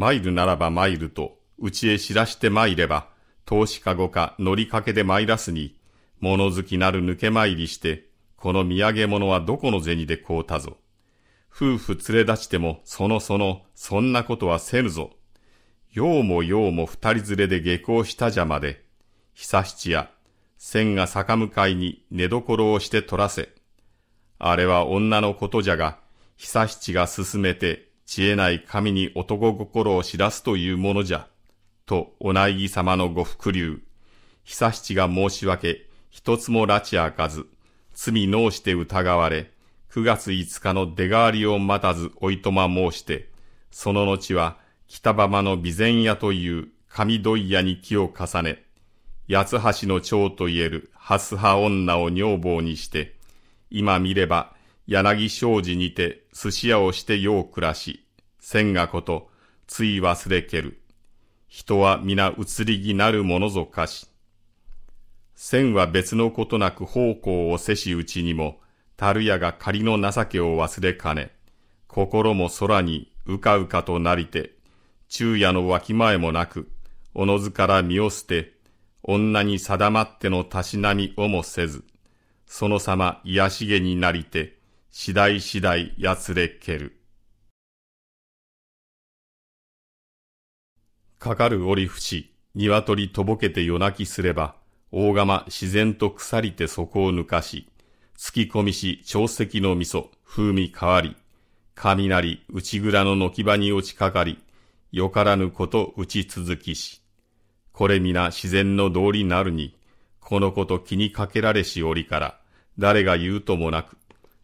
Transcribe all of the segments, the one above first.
参るならば参ると、うちへ知らして参れば、投資かごか乗りかけで参らすに、物好きなる抜け参りして、この土産物はどこの銭で買うたぞ。夫婦連れ出しても、そのその、そんなことはせぬぞ。ようもようも二人連れで下校したじゃまで、久七や、千が坂向かいに寝所をして取らせ。あれは女のことじゃが、久七が進めて、知恵ない神に男心を知らすというものじゃ。と、お内儀様のご福流。久七が申し訳、一つも拉致あかず、罪うして疑われ、9月5日の出代わりを待たずおいとま申して、その後は北浜の備前屋という上戸屋に木を重ね、八橋の長といえるハス派女を女房にして、今見れば柳商事にて寿司屋をしてよう暮らし、千がこと、つい忘れける。人は皆移り気なるものぞかし。千は別のことなく奉公をせしうちにも、樽屋が仮の情けを忘れかね、心も空にうかうかとなりて、昼夜のわきまえもなく、おのずから身を捨て、女に定まってのたしなみをもせず、その様癒しげになりて、次第次第やつれける。かかる折節、鶏とぼけて夜泣きすれば、大釜自然と腐りて底を抜かし、突き込みし潮石の味噌、風味変わり、雷、内蔵の軒場に落ちかかり、よからぬこと打ち続きし、これ皆自然の道理なるに、このこと気にかけられし折から、誰が言うともなく、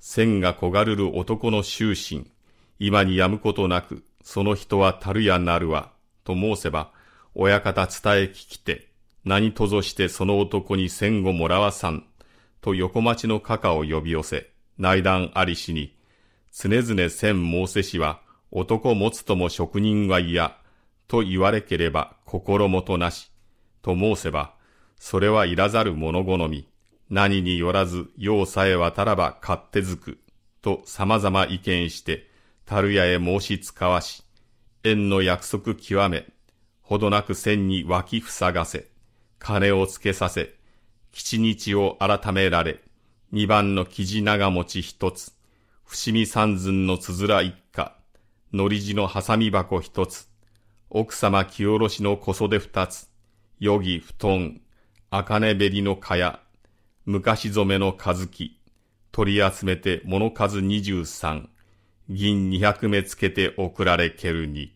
線が焦がるる男の終身、今にやむことなく、その人はたるやなるわ、と申せば、親方伝え聞きて、何とぞしてその男に戦後もらわさん、と横町の家下を呼び寄せ、内談ありしに、常々千申せしは、男持つとも職人は嫌、と言われければ心もとなし、と申せば、それはいらざる物好み。何によらず、用さえ渡らば勝手づく、と様々意見して、樽屋へ申し使わし、縁の約束極め、ほどなく線に脇塞がせ、金をつけさせ、吉日を改められ、二番の生地長持ち一つ、伏見三寸のつづら一家、のり地のはさみ箱一つ、奥様着下ろしの小袖二つ、よぎ布団、茜べりの蚊帳、昔染めの数木、取り集めて物数二十三、銀二百目つけて送られけるに。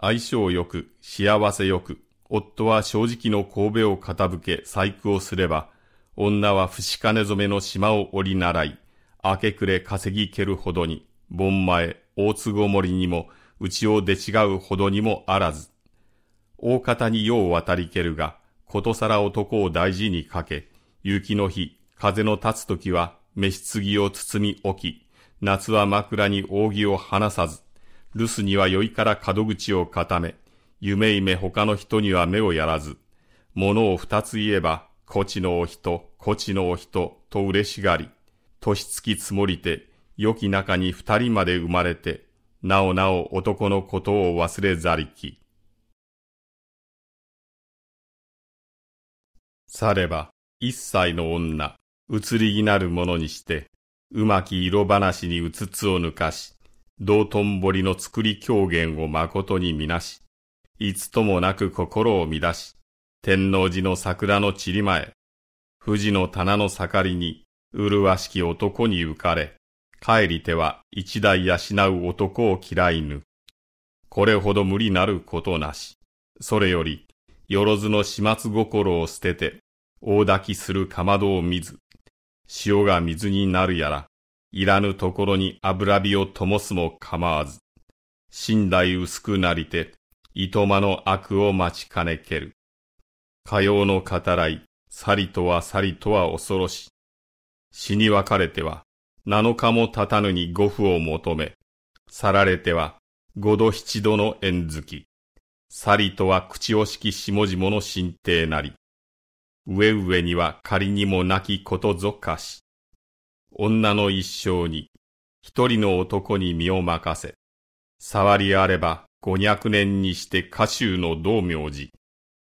相性よく、幸せよく、夫は正直の神戸を傾け細工をすれば、女は節金染めの島を折り習い、明け暮れ稼ぎけるほどに、盆前、大坪森にも、うちを出違うほどにもあらず。大方に世を渡りけるが、ことさら男を大事にかけ、雪の日、風の立つ時は、飯継ぎを包み置き、夏は枕に扇を離さず、留守には酔いから角口を固め、夢夢他の人には目をやらず、物を二つ言えば、こちのお人、こちのお人、と嬉しがり、年月積もりて、良き中に二人まで生まれて、なおなお男のことを忘れざりき。されば、一切の女、移り気なるものにして、うまき色話にうつつを抜かし、道頓堀の作り狂言を誠にみなし、いつともなく心を乱し、天王寺の桜の散り前、富士の棚の盛りに、麗しき男に浮かれ、帰り手は一代養う男を嫌いぬ。これほど無理なることなし。それより、よろずの始末心を捨てて、大抱きするかまどを見ず、潮が水になるやら、いらぬところに油火を灯すも構わず、信頼薄くなりて、いとまの悪を待ちかねける。かようの語らい、さりとはさりとは恐ろし。死に別れては、七日も経たぬに五父を求め、去られては、五度七度の縁月。き。さりとは口惜しき下々の神帝なり。上上には仮にもなきことぞかし。女の一生に、一人の男に身を任せ。触りあれば五百年にして家衆の道明寺。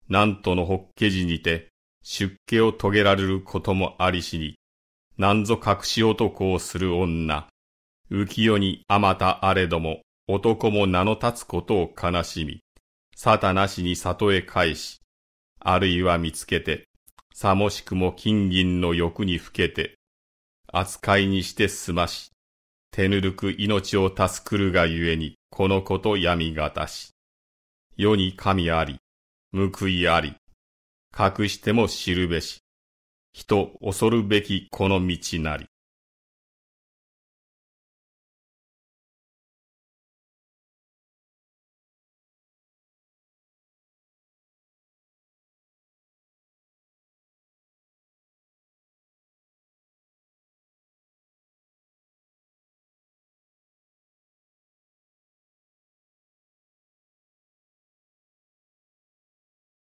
なんとのほっけ寺にて、出家を遂げられることもありしに、なんぞ隠し男をする女。浮世にあまたあれども、男も名の立つことを悲しみ。沙汰なしに里へ返し、あるいは見つけて、さもしくも金銀の欲にふけて、扱いにして済まし、手ぬるく命を助くるがゆえに、このこと闇がたし。世に神あり、報いあり、隠しても知るべし、人恐るべきこの道なり。